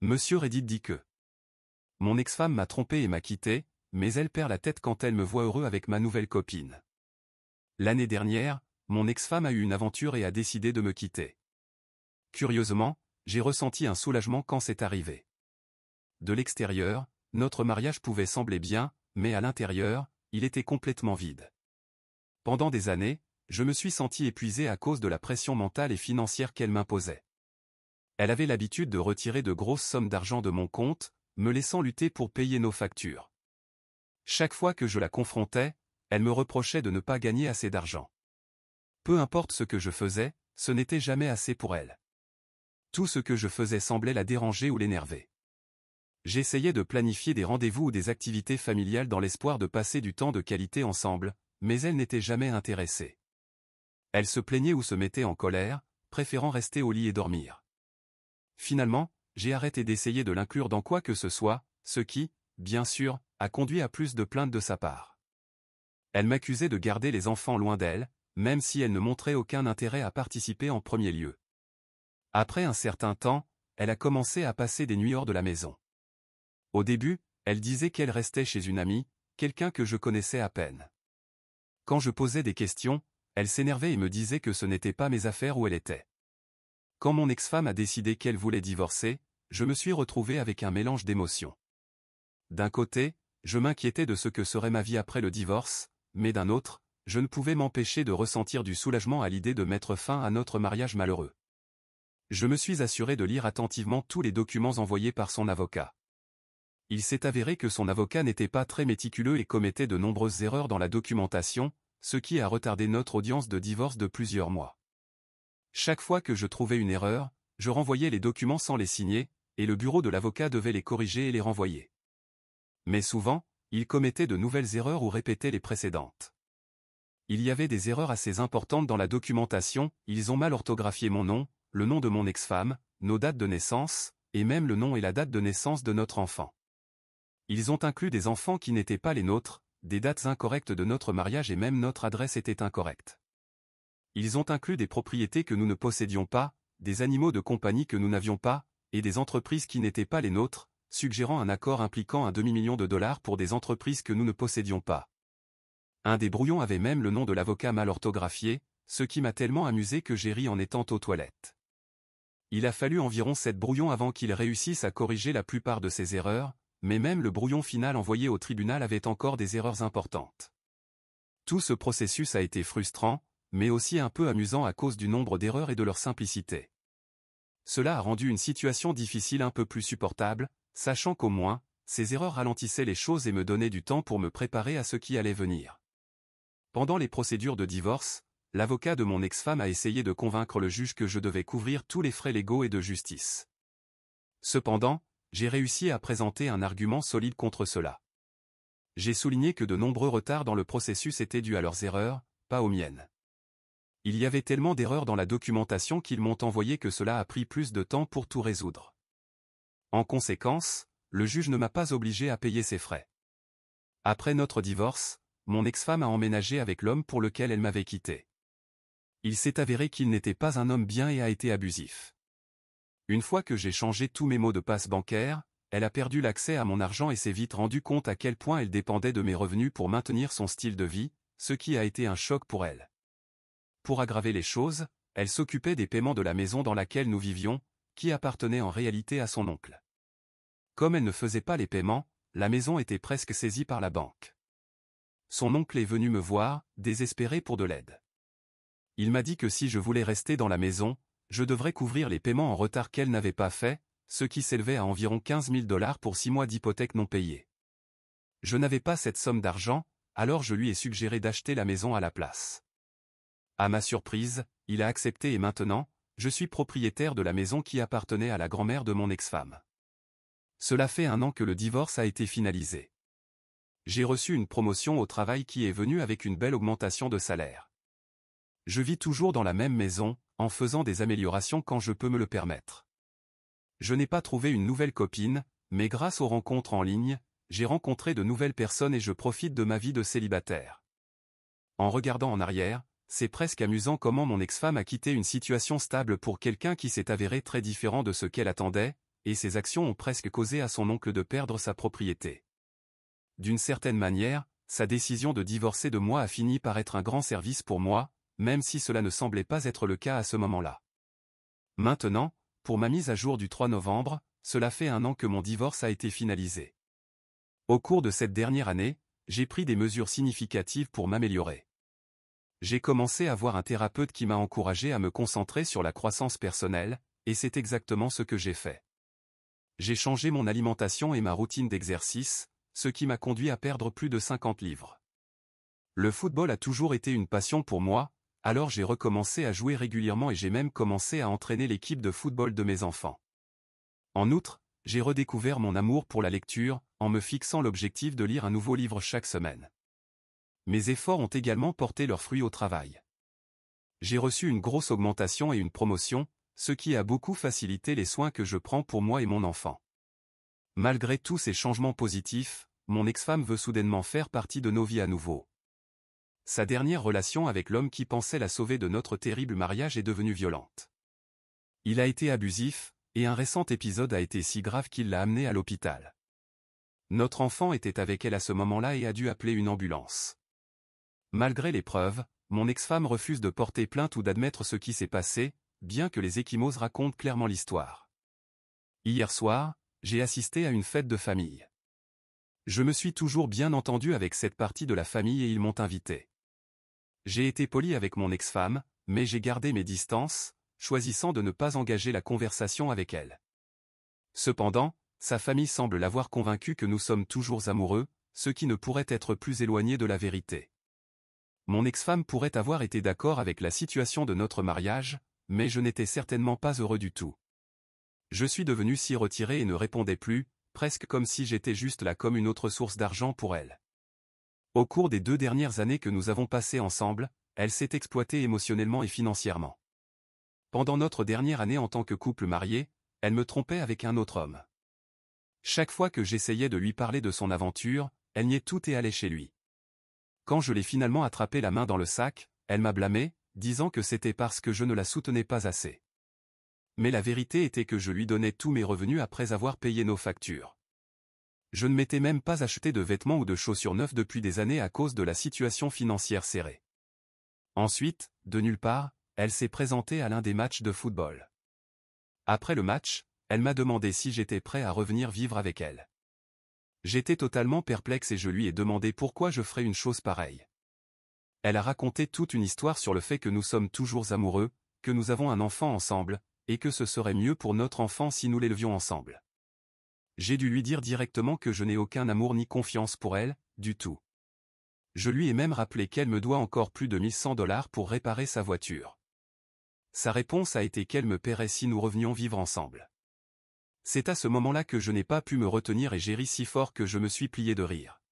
Monsieur Reddit dit que Mon ex-femme m'a trompé et m'a quitté, mais elle perd la tête quand elle me voit heureux avec ma nouvelle copine. L'année dernière, mon ex-femme a eu une aventure et a décidé de me quitter. Curieusement, j'ai ressenti un soulagement quand c'est arrivé. De l'extérieur, notre mariage pouvait sembler bien, mais à l'intérieur, il était complètement vide. Pendant des années, je me suis senti épuisé à cause de la pression mentale et financière qu'elle m'imposait. Elle avait l'habitude de retirer de grosses sommes d'argent de mon compte, me laissant lutter pour payer nos factures. Chaque fois que je la confrontais, elle me reprochait de ne pas gagner assez d'argent. Peu importe ce que je faisais, ce n'était jamais assez pour elle. Tout ce que je faisais semblait la déranger ou l'énerver. J'essayais de planifier des rendez-vous ou des activités familiales dans l'espoir de passer du temps de qualité ensemble, mais elle n'était jamais intéressée. Elle se plaignait ou se mettait en colère, préférant rester au lit et dormir. Finalement, j'ai arrêté d'essayer de l'inclure dans quoi que ce soit, ce qui, bien sûr, a conduit à plus de plaintes de sa part. Elle m'accusait de garder les enfants loin d'elle, même si elle ne montrait aucun intérêt à participer en premier lieu. Après un certain temps, elle a commencé à passer des nuits hors de la maison. Au début, elle disait qu'elle restait chez une amie, quelqu'un que je connaissais à peine. Quand je posais des questions, elle s'énervait et me disait que ce n'était pas mes affaires où elle était. Quand mon ex-femme a décidé qu'elle voulait divorcer, je me suis retrouvé avec un mélange d'émotions. D'un côté, je m'inquiétais de ce que serait ma vie après le divorce, mais d'un autre, je ne pouvais m'empêcher de ressentir du soulagement à l'idée de mettre fin à notre mariage malheureux. Je me suis assuré de lire attentivement tous les documents envoyés par son avocat. Il s'est avéré que son avocat n'était pas très méticuleux et commettait de nombreuses erreurs dans la documentation, ce qui a retardé notre audience de divorce de plusieurs mois. Chaque fois que je trouvais une erreur, je renvoyais les documents sans les signer, et le bureau de l'avocat devait les corriger et les renvoyer. Mais souvent, ils commettaient de nouvelles erreurs ou répétaient les précédentes. Il y avait des erreurs assez importantes dans la documentation, ils ont mal orthographié mon nom, le nom de mon ex-femme, nos dates de naissance, et même le nom et la date de naissance de notre enfant. Ils ont inclus des enfants qui n'étaient pas les nôtres, des dates incorrectes de notre mariage et même notre adresse était incorrecte. Ils ont inclus des propriétés que nous ne possédions pas, des animaux de compagnie que nous n'avions pas, et des entreprises qui n'étaient pas les nôtres, suggérant un accord impliquant un demi-million de dollars pour des entreprises que nous ne possédions pas. Un des brouillons avait même le nom de l'avocat mal orthographié, ce qui m'a tellement amusé que j'ai ri en étant aux toilettes. Il a fallu environ sept brouillons avant qu'il réussisse à corriger la plupart de ses erreurs, mais même le brouillon final envoyé au tribunal avait encore des erreurs importantes. Tout ce processus a été frustrant, mais aussi un peu amusant à cause du nombre d'erreurs et de leur simplicité. Cela a rendu une situation difficile un peu plus supportable, sachant qu'au moins, ces erreurs ralentissaient les choses et me donnaient du temps pour me préparer à ce qui allait venir. Pendant les procédures de divorce, l'avocat de mon ex-femme a essayé de convaincre le juge que je devais couvrir tous les frais légaux et de justice. Cependant, j'ai réussi à présenter un argument solide contre cela. J'ai souligné que de nombreux retards dans le processus étaient dus à leurs erreurs, pas aux miennes. Il y avait tellement d'erreurs dans la documentation qu'ils m'ont envoyé que cela a pris plus de temps pour tout résoudre. En conséquence, le juge ne m'a pas obligé à payer ses frais. Après notre divorce, mon ex-femme a emménagé avec l'homme pour lequel elle m'avait quitté. Il s'est avéré qu'il n'était pas un homme bien et a été abusif. Une fois que j'ai changé tous mes mots de passe bancaire, elle a perdu l'accès à mon argent et s'est vite rendue compte à quel point elle dépendait de mes revenus pour maintenir son style de vie, ce qui a été un choc pour elle. Pour aggraver les choses, elle s'occupait des paiements de la maison dans laquelle nous vivions, qui appartenait en réalité à son oncle. Comme elle ne faisait pas les paiements, la maison était presque saisie par la banque. Son oncle est venu me voir, désespéré pour de l'aide. Il m'a dit que si je voulais rester dans la maison, je devrais couvrir les paiements en retard qu'elle n'avait pas fait, ce qui s'élevait à environ 15 000 dollars pour six mois d'hypothèque non payée. Je n'avais pas cette somme d'argent, alors je lui ai suggéré d'acheter la maison à la place. À ma surprise, il a accepté et maintenant, je suis propriétaire de la maison qui appartenait à la grand-mère de mon ex-femme. Cela fait un an que le divorce a été finalisé. J'ai reçu une promotion au travail qui est venue avec une belle augmentation de salaire. Je vis toujours dans la même maison, en faisant des améliorations quand je peux me le permettre. Je n'ai pas trouvé une nouvelle copine, mais grâce aux rencontres en ligne, j'ai rencontré de nouvelles personnes et je profite de ma vie de célibataire. En regardant en arrière, c'est presque amusant comment mon ex-femme a quitté une situation stable pour quelqu'un qui s'est avéré très différent de ce qu'elle attendait, et ses actions ont presque causé à son oncle de perdre sa propriété. D'une certaine manière, sa décision de divorcer de moi a fini par être un grand service pour moi, même si cela ne semblait pas être le cas à ce moment-là. Maintenant, pour ma mise à jour du 3 novembre, cela fait un an que mon divorce a été finalisé. Au cours de cette dernière année, j'ai pris des mesures significatives pour m'améliorer. J'ai commencé à voir un thérapeute qui m'a encouragé à me concentrer sur la croissance personnelle, et c'est exactement ce que j'ai fait. J'ai changé mon alimentation et ma routine d'exercice, ce qui m'a conduit à perdre plus de 50 livres. Le football a toujours été une passion pour moi, alors j'ai recommencé à jouer régulièrement et j'ai même commencé à entraîner l'équipe de football de mes enfants. En outre, j'ai redécouvert mon amour pour la lecture, en me fixant l'objectif de lire un nouveau livre chaque semaine. Mes efforts ont également porté leurs fruits au travail. J'ai reçu une grosse augmentation et une promotion, ce qui a beaucoup facilité les soins que je prends pour moi et mon enfant. Malgré tous ces changements positifs, mon ex-femme veut soudainement faire partie de nos vies à nouveau. Sa dernière relation avec l'homme qui pensait la sauver de notre terrible mariage est devenue violente. Il a été abusif, et un récent épisode a été si grave qu'il l'a amenée à l'hôpital. Notre enfant était avec elle à ce moment-là et a dû appeler une ambulance. Malgré les preuves, mon ex-femme refuse de porter plainte ou d'admettre ce qui s'est passé, bien que les échymoses racontent clairement l'histoire. Hier soir, j'ai assisté à une fête de famille. Je me suis toujours bien entendu avec cette partie de la famille et ils m'ont invité. J'ai été poli avec mon ex-femme, mais j'ai gardé mes distances, choisissant de ne pas engager la conversation avec elle. Cependant, sa famille semble l'avoir convaincue que nous sommes toujours amoureux, ce qui ne pourrait être plus éloigné de la vérité. Mon ex-femme pourrait avoir été d'accord avec la situation de notre mariage, mais je n'étais certainement pas heureux du tout. Je suis devenu si retiré et ne répondais plus, presque comme si j'étais juste là comme une autre source d'argent pour elle. Au cours des deux dernières années que nous avons passées ensemble, elle s'est exploitée émotionnellement et financièrement. Pendant notre dernière année en tant que couple marié, elle me trompait avec un autre homme. Chaque fois que j'essayais de lui parler de son aventure, elle niait tout et allait chez lui. Quand je l'ai finalement attrapé la main dans le sac, elle m'a blâmé, disant que c'était parce que je ne la soutenais pas assez. Mais la vérité était que je lui donnais tous mes revenus après avoir payé nos factures. Je ne m'étais même pas acheté de vêtements ou de chaussures neufs depuis des années à cause de la situation financière serrée. Ensuite, de nulle part, elle s'est présentée à l'un des matchs de football. Après le match, elle m'a demandé si j'étais prêt à revenir vivre avec elle. J'étais totalement perplexe et je lui ai demandé pourquoi je ferais une chose pareille. Elle a raconté toute une histoire sur le fait que nous sommes toujours amoureux, que nous avons un enfant ensemble, et que ce serait mieux pour notre enfant si nous l'élevions ensemble. J'ai dû lui dire directement que je n'ai aucun amour ni confiance pour elle, du tout. Je lui ai même rappelé qu'elle me doit encore plus de 1100 dollars pour réparer sa voiture. Sa réponse a été qu'elle me paierait si nous revenions vivre ensemble. C'est à ce moment-là que je n'ai pas pu me retenir et j'ai ri si fort que je me suis plié de rire.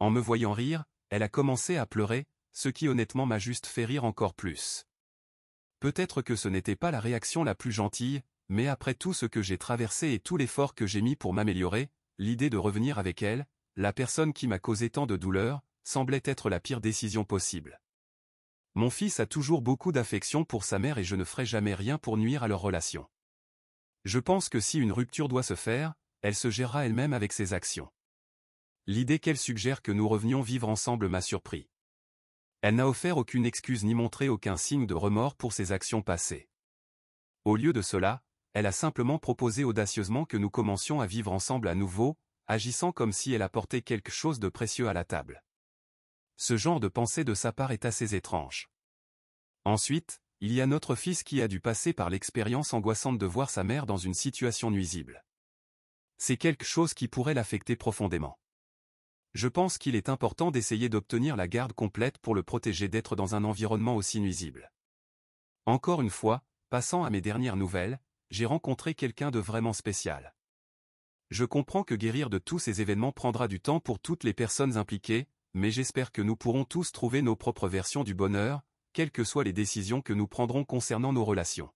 En me voyant rire, elle a commencé à pleurer, ce qui honnêtement m'a juste fait rire encore plus. Peut-être que ce n'était pas la réaction la plus gentille, mais après tout ce que j'ai traversé et tout l'effort que j'ai mis pour m'améliorer, l'idée de revenir avec elle, la personne qui m'a causé tant de douleur, semblait être la pire décision possible. Mon fils a toujours beaucoup d'affection pour sa mère et je ne ferai jamais rien pour nuire à leur relation. Je pense que si une rupture doit se faire, elle se gérera elle-même avec ses actions. L'idée qu'elle suggère que nous revenions vivre ensemble m'a surpris. Elle n'a offert aucune excuse ni montré aucun signe de remords pour ses actions passées. Au lieu de cela, elle a simplement proposé audacieusement que nous commencions à vivre ensemble à nouveau, agissant comme si elle apportait quelque chose de précieux à la table. Ce genre de pensée de sa part est assez étrange. Ensuite, il y a notre fils qui a dû passer par l'expérience angoissante de voir sa mère dans une situation nuisible. C'est quelque chose qui pourrait l'affecter profondément. Je pense qu'il est important d'essayer d'obtenir la garde complète pour le protéger d'être dans un environnement aussi nuisible. Encore une fois, passant à mes dernières nouvelles, j'ai rencontré quelqu'un de vraiment spécial. Je comprends que guérir de tous ces événements prendra du temps pour toutes les personnes impliquées, mais j'espère que nous pourrons tous trouver nos propres versions du bonheur, quelles que soient les décisions que nous prendrons concernant nos relations.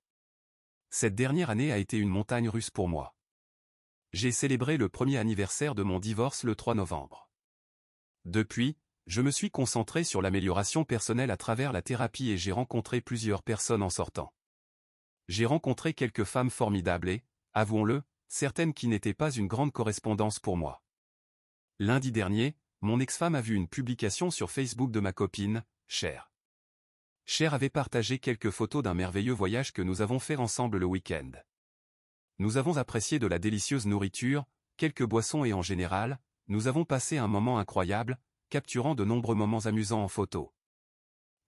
Cette dernière année a été une montagne russe pour moi. J'ai célébré le premier anniversaire de mon divorce le 3 novembre. Depuis, je me suis concentré sur l'amélioration personnelle à travers la thérapie et j'ai rencontré plusieurs personnes en sortant. J'ai rencontré quelques femmes formidables et, avouons-le, certaines qui n'étaient pas une grande correspondance pour moi. Lundi dernier, mon ex-femme a vu une publication sur Facebook de ma copine, chère. Cher avait partagé quelques photos d'un merveilleux voyage que nous avons fait ensemble le week-end. Nous avons apprécié de la délicieuse nourriture, quelques boissons et en général, nous avons passé un moment incroyable, capturant de nombreux moments amusants en photo.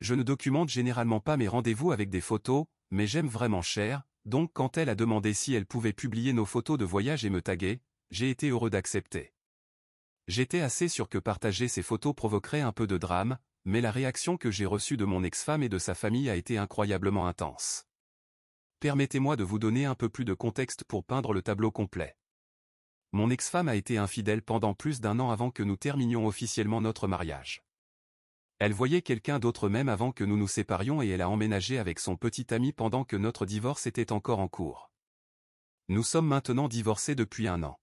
Je ne documente généralement pas mes rendez-vous avec des photos, mais j'aime vraiment Cher, donc quand elle a demandé si elle pouvait publier nos photos de voyage et me taguer, j'ai été heureux d'accepter. J'étais assez sûr que partager ces photos provoquerait un peu de drame, mais la réaction que j'ai reçue de mon ex-femme et de sa famille a été incroyablement intense. Permettez-moi de vous donner un peu plus de contexte pour peindre le tableau complet. Mon ex-femme a été infidèle pendant plus d'un an avant que nous terminions officiellement notre mariage. Elle voyait quelqu'un d'autre même avant que nous nous séparions et elle a emménagé avec son petit ami pendant que notre divorce était encore en cours. Nous sommes maintenant divorcés depuis un an.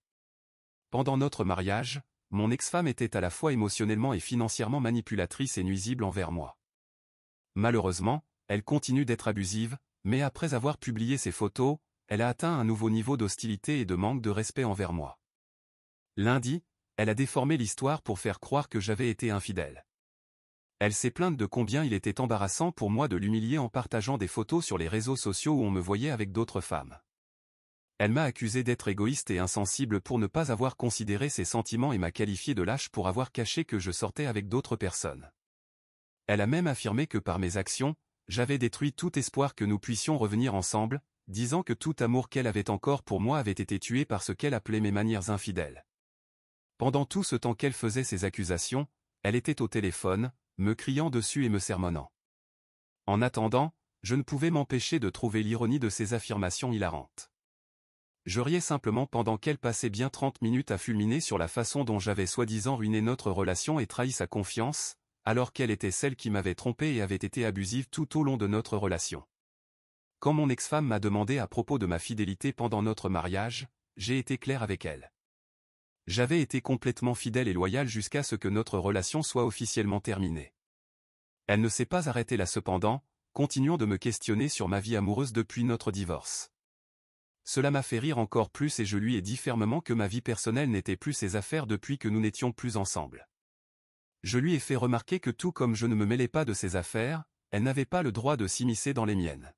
Pendant notre mariage, mon ex-femme était à la fois émotionnellement et financièrement manipulatrice et nuisible envers moi. Malheureusement, elle continue d'être abusive, mais après avoir publié ses photos, elle a atteint un nouveau niveau d'hostilité et de manque de respect envers moi. Lundi, elle a déformé l'histoire pour faire croire que j'avais été infidèle. Elle s'est plainte de combien il était embarrassant pour moi de l'humilier en partageant des photos sur les réseaux sociaux où on me voyait avec d'autres femmes. Elle m'a accusé d'être égoïste et insensible pour ne pas avoir considéré ses sentiments et m'a qualifié de lâche pour avoir caché que je sortais avec d'autres personnes. Elle a même affirmé que par mes actions, j'avais détruit tout espoir que nous puissions revenir ensemble, disant que tout amour qu'elle avait encore pour moi avait été tué par ce qu'elle appelait mes manières infidèles. Pendant tout ce temps qu'elle faisait ces accusations, elle était au téléphone, me criant dessus et me sermonnant. En attendant, je ne pouvais m'empêcher de trouver l'ironie de ces affirmations hilarantes je riais simplement pendant qu'elle passait bien 30 minutes à fulminer sur la façon dont j'avais soi-disant ruiné notre relation et trahi sa confiance, alors qu'elle était celle qui m'avait trompé et avait été abusive tout au long de notre relation. Quand mon ex-femme m'a demandé à propos de ma fidélité pendant notre mariage, j'ai été clair avec elle. J'avais été complètement fidèle et loyal jusqu'à ce que notre relation soit officiellement terminée. Elle ne s'est pas arrêtée là cependant, continuant de me questionner sur ma vie amoureuse depuis notre divorce. Cela m'a fait rire encore plus et je lui ai dit fermement que ma vie personnelle n'était plus ses affaires depuis que nous n'étions plus ensemble. Je lui ai fait remarquer que tout comme je ne me mêlais pas de ses affaires, elle n'avait pas le droit de s'immiscer dans les miennes.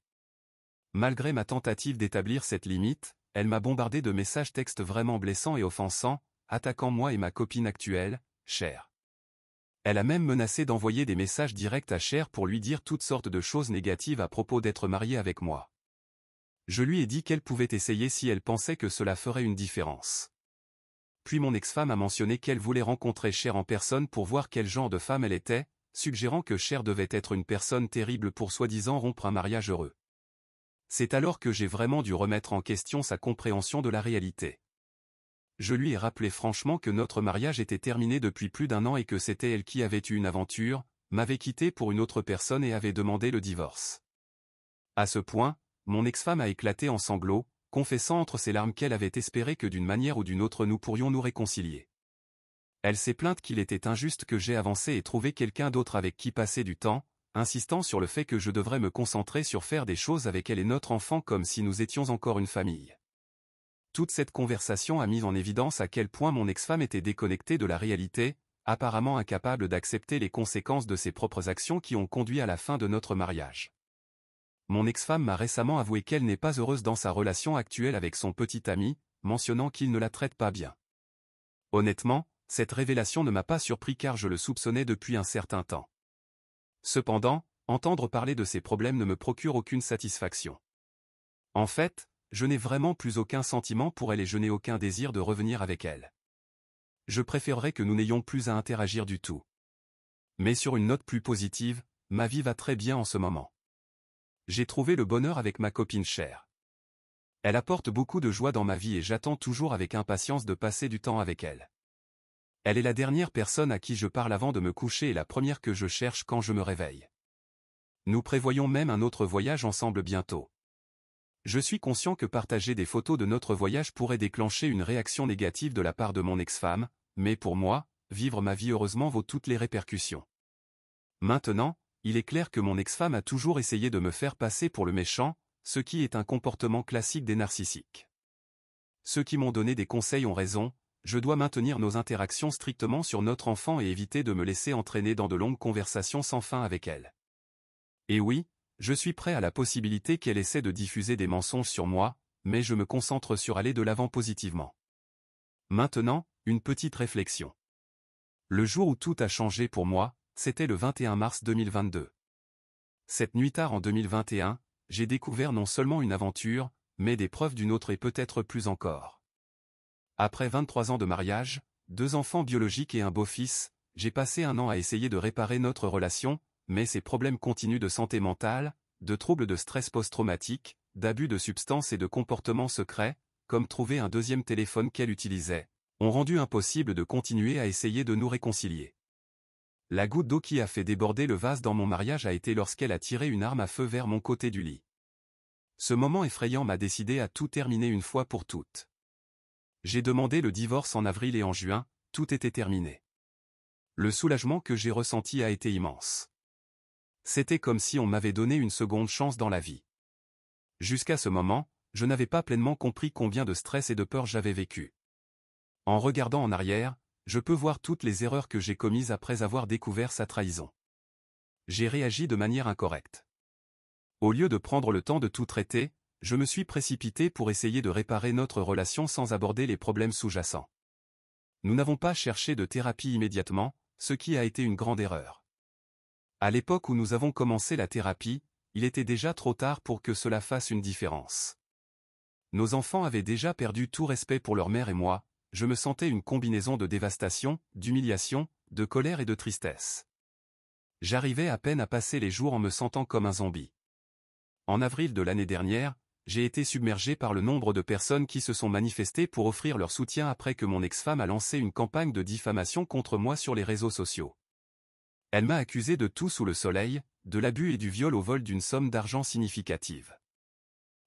Malgré ma tentative d'établir cette limite, elle m'a bombardé de messages textes vraiment blessants et offensants, attaquant moi et ma copine actuelle, Cher. Elle a même menacé d'envoyer des messages directs à Cher pour lui dire toutes sortes de choses négatives à propos d'être mariée avec moi. Je lui ai dit qu'elle pouvait essayer si elle pensait que cela ferait une différence. Puis mon ex-femme a mentionné qu'elle voulait rencontrer Cher en personne pour voir quel genre de femme elle était, suggérant que Cher devait être une personne terrible pour soi-disant rompre un mariage heureux. C'est alors que j'ai vraiment dû remettre en question sa compréhension de la réalité. Je lui ai rappelé franchement que notre mariage était terminé depuis plus d'un an et que c'était elle qui avait eu une aventure, m'avait quitté pour une autre personne et avait demandé le divorce. À ce point, mon ex-femme a éclaté en sanglots, confessant entre ses larmes qu'elle avait espéré que d'une manière ou d'une autre nous pourrions nous réconcilier. Elle s'est plainte qu'il était injuste que j'ai avancé et trouvé quelqu'un d'autre avec qui passer du temps, insistant sur le fait que je devrais me concentrer sur faire des choses avec elle et notre enfant comme si nous étions encore une famille. Toute cette conversation a mis en évidence à quel point mon ex-femme était déconnectée de la réalité, apparemment incapable d'accepter les conséquences de ses propres actions qui ont conduit à la fin de notre mariage. Mon ex-femme m'a récemment avoué qu'elle n'est pas heureuse dans sa relation actuelle avec son petit ami, mentionnant qu'il ne la traite pas bien. Honnêtement, cette révélation ne m'a pas surpris car je le soupçonnais depuis un certain temps. Cependant, entendre parler de ces problèmes ne me procure aucune satisfaction. En fait, je n'ai vraiment plus aucun sentiment pour elle et je n'ai aucun désir de revenir avec elle. Je préférerais que nous n'ayons plus à interagir du tout. Mais sur une note plus positive, ma vie va très bien en ce moment. J'ai trouvé le bonheur avec ma copine chère. Elle apporte beaucoup de joie dans ma vie et j'attends toujours avec impatience de passer du temps avec elle. Elle est la dernière personne à qui je parle avant de me coucher et la première que je cherche quand je me réveille. Nous prévoyons même un autre voyage ensemble bientôt. Je suis conscient que partager des photos de notre voyage pourrait déclencher une réaction négative de la part de mon ex-femme, mais pour moi, vivre ma vie heureusement vaut toutes les répercussions. Maintenant, il est clair que mon ex-femme a toujours essayé de me faire passer pour le méchant, ce qui est un comportement classique des narcissiques. Ceux qui m'ont donné des conseils ont raison, je dois maintenir nos interactions strictement sur notre enfant et éviter de me laisser entraîner dans de longues conversations sans fin avec elle. Et oui, je suis prêt à la possibilité qu'elle essaie de diffuser des mensonges sur moi, mais je me concentre sur aller de l'avant positivement. Maintenant, une petite réflexion. Le jour où tout a changé pour moi, c'était le 21 mars 2022. Cette nuit tard en 2021, j'ai découvert non seulement une aventure, mais des preuves d'une autre et peut-être plus encore. Après 23 ans de mariage, deux enfants biologiques et un beau-fils, j'ai passé un an à essayer de réparer notre relation, mais ces problèmes continus de santé mentale, de troubles de stress post-traumatique, d'abus de substances et de comportements secrets, comme trouver un deuxième téléphone qu'elle utilisait, ont rendu impossible de continuer à essayer de nous réconcilier. La goutte d'eau qui a fait déborder le vase dans mon mariage a été lorsqu'elle a tiré une arme à feu vers mon côté du lit. Ce moment effrayant m'a décidé à tout terminer une fois pour toutes. J'ai demandé le divorce en avril et en juin, tout était terminé. Le soulagement que j'ai ressenti a été immense. C'était comme si on m'avait donné une seconde chance dans la vie. Jusqu'à ce moment, je n'avais pas pleinement compris combien de stress et de peur j'avais vécu. En regardant en arrière, je peux voir toutes les erreurs que j'ai commises après avoir découvert sa trahison. J'ai réagi de manière incorrecte. Au lieu de prendre le temps de tout traiter, je me suis précipité pour essayer de réparer notre relation sans aborder les problèmes sous-jacents. Nous n'avons pas cherché de thérapie immédiatement, ce qui a été une grande erreur. À l'époque où nous avons commencé la thérapie, il était déjà trop tard pour que cela fasse une différence. Nos enfants avaient déjà perdu tout respect pour leur mère et moi, je me sentais une combinaison de dévastation, d'humiliation, de colère et de tristesse. J'arrivais à peine à passer les jours en me sentant comme un zombie. En avril de l'année dernière, j'ai été submergé par le nombre de personnes qui se sont manifestées pour offrir leur soutien après que mon ex-femme a lancé une campagne de diffamation contre moi sur les réseaux sociaux. Elle m'a accusé de tout sous le soleil, de l'abus et du viol au vol d'une somme d'argent significative.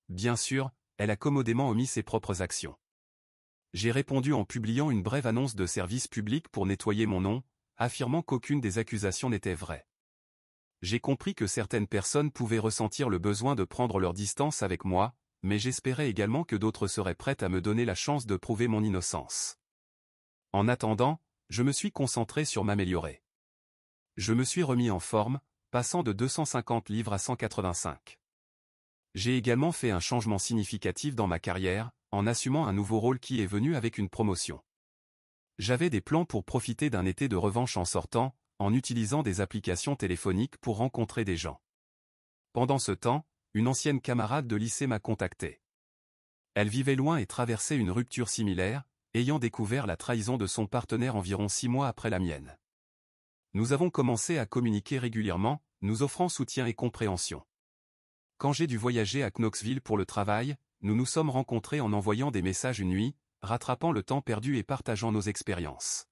Bien sûr, elle a commodément omis ses propres actions j'ai répondu en publiant une brève annonce de service public pour nettoyer mon nom, affirmant qu'aucune des accusations n'était vraie. J'ai compris que certaines personnes pouvaient ressentir le besoin de prendre leur distance avec moi, mais j'espérais également que d'autres seraient prêtes à me donner la chance de prouver mon innocence. En attendant, je me suis concentré sur m'améliorer. Je me suis remis en forme, passant de 250 livres à 185. J'ai également fait un changement significatif dans ma carrière, en assumant un nouveau rôle qui est venu avec une promotion. J'avais des plans pour profiter d'un été de revanche en sortant, en utilisant des applications téléphoniques pour rencontrer des gens. Pendant ce temps, une ancienne camarade de lycée m'a contacté. Elle vivait loin et traversait une rupture similaire, ayant découvert la trahison de son partenaire environ six mois après la mienne. Nous avons commencé à communiquer régulièrement, nous offrant soutien et compréhension. Quand j'ai dû voyager à Knoxville pour le travail, nous nous sommes rencontrés en envoyant des messages une nuit, rattrapant le temps perdu et partageant nos expériences.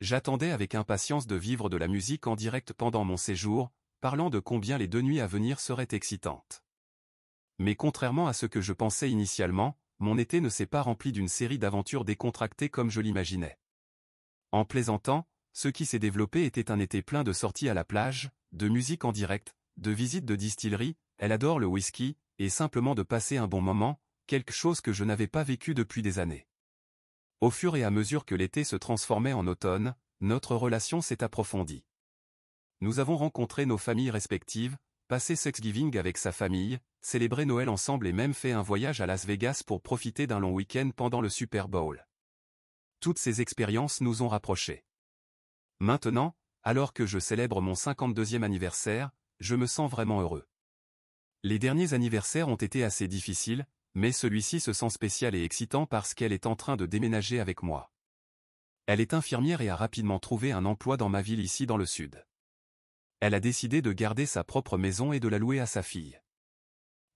J'attendais avec impatience de vivre de la musique en direct pendant mon séjour, parlant de combien les deux nuits à venir seraient excitantes. Mais contrairement à ce que je pensais initialement, mon été ne s'est pas rempli d'une série d'aventures décontractées comme je l'imaginais. En plaisantant, ce qui s'est développé était un été plein de sorties à la plage, de musique en direct, de visites de distillerie, elle adore le whisky, et simplement de passer un bon moment, quelque chose que je n'avais pas vécu depuis des années. Au fur et à mesure que l'été se transformait en automne, notre relation s'est approfondie. Nous avons rencontré nos familles respectives, passé Thanksgiving avec sa famille, célébré Noël ensemble et même fait un voyage à Las Vegas pour profiter d'un long week-end pendant le Super Bowl. Toutes ces expériences nous ont rapprochés. Maintenant, alors que je célèbre mon 52e anniversaire, je me sens vraiment heureux. Les derniers anniversaires ont été assez difficiles, mais celui-ci se sent spécial et excitant parce qu'elle est en train de déménager avec moi. Elle est infirmière et a rapidement trouvé un emploi dans ma ville ici dans le sud. Elle a décidé de garder sa propre maison et de la louer à sa fille.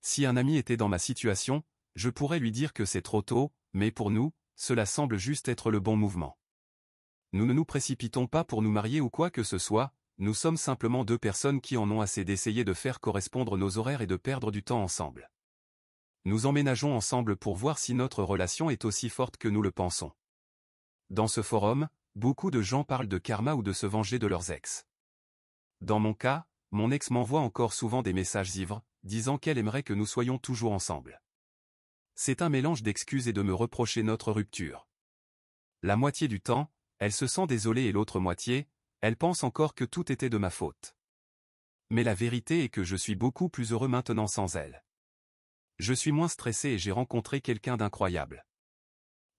Si un ami était dans ma situation, je pourrais lui dire que c'est trop tôt, mais pour nous, cela semble juste être le bon mouvement. Nous ne nous précipitons pas pour nous marier ou quoi que ce soit, nous sommes simplement deux personnes qui en ont assez d'essayer de faire correspondre nos horaires et de perdre du temps ensemble. Nous emménageons ensemble pour voir si notre relation est aussi forte que nous le pensons. Dans ce forum, beaucoup de gens parlent de karma ou de se venger de leurs ex. Dans mon cas, mon ex m'envoie encore souvent des messages ivres, disant qu'elle aimerait que nous soyons toujours ensemble. C'est un mélange d'excuses et de me reprocher notre rupture. La moitié du temps, elle se sent désolée et l'autre moitié, elle pense encore que tout était de ma faute. Mais la vérité est que je suis beaucoup plus heureux maintenant sans elle. Je suis moins stressé et j'ai rencontré quelqu'un d'incroyable.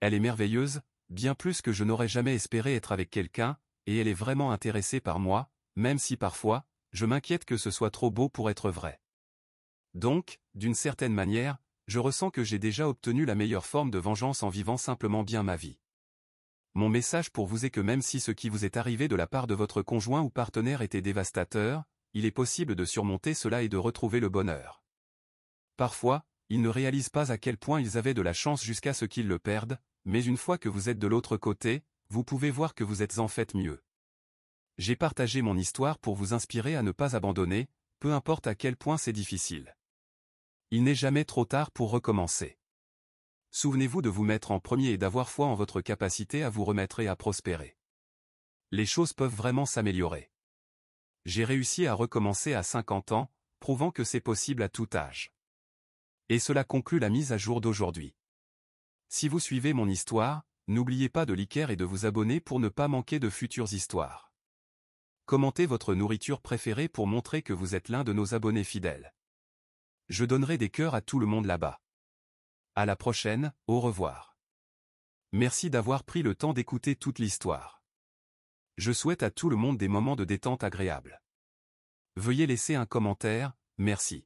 Elle est merveilleuse, bien plus que je n'aurais jamais espéré être avec quelqu'un, et elle est vraiment intéressée par moi, même si parfois, je m'inquiète que ce soit trop beau pour être vrai. Donc, d'une certaine manière, je ressens que j'ai déjà obtenu la meilleure forme de vengeance en vivant simplement bien ma vie. Mon message pour vous est que même si ce qui vous est arrivé de la part de votre conjoint ou partenaire était dévastateur, il est possible de surmonter cela et de retrouver le bonheur. Parfois, ils ne réalisent pas à quel point ils avaient de la chance jusqu'à ce qu'ils le perdent, mais une fois que vous êtes de l'autre côté, vous pouvez voir que vous êtes en fait mieux. J'ai partagé mon histoire pour vous inspirer à ne pas abandonner, peu importe à quel point c'est difficile. Il n'est jamais trop tard pour recommencer. Souvenez-vous de vous mettre en premier et d'avoir foi en votre capacité à vous remettre et à prospérer. Les choses peuvent vraiment s'améliorer. J'ai réussi à recommencer à 50 ans, prouvant que c'est possible à tout âge. Et cela conclut la mise à jour d'aujourd'hui. Si vous suivez mon histoire, n'oubliez pas de liker et de vous abonner pour ne pas manquer de futures histoires. Commentez votre nourriture préférée pour montrer que vous êtes l'un de nos abonnés fidèles. Je donnerai des cœurs à tout le monde là-bas. À la prochaine, au revoir. Merci d'avoir pris le temps d'écouter toute l'histoire. Je souhaite à tout le monde des moments de détente agréables. Veuillez laisser un commentaire, merci.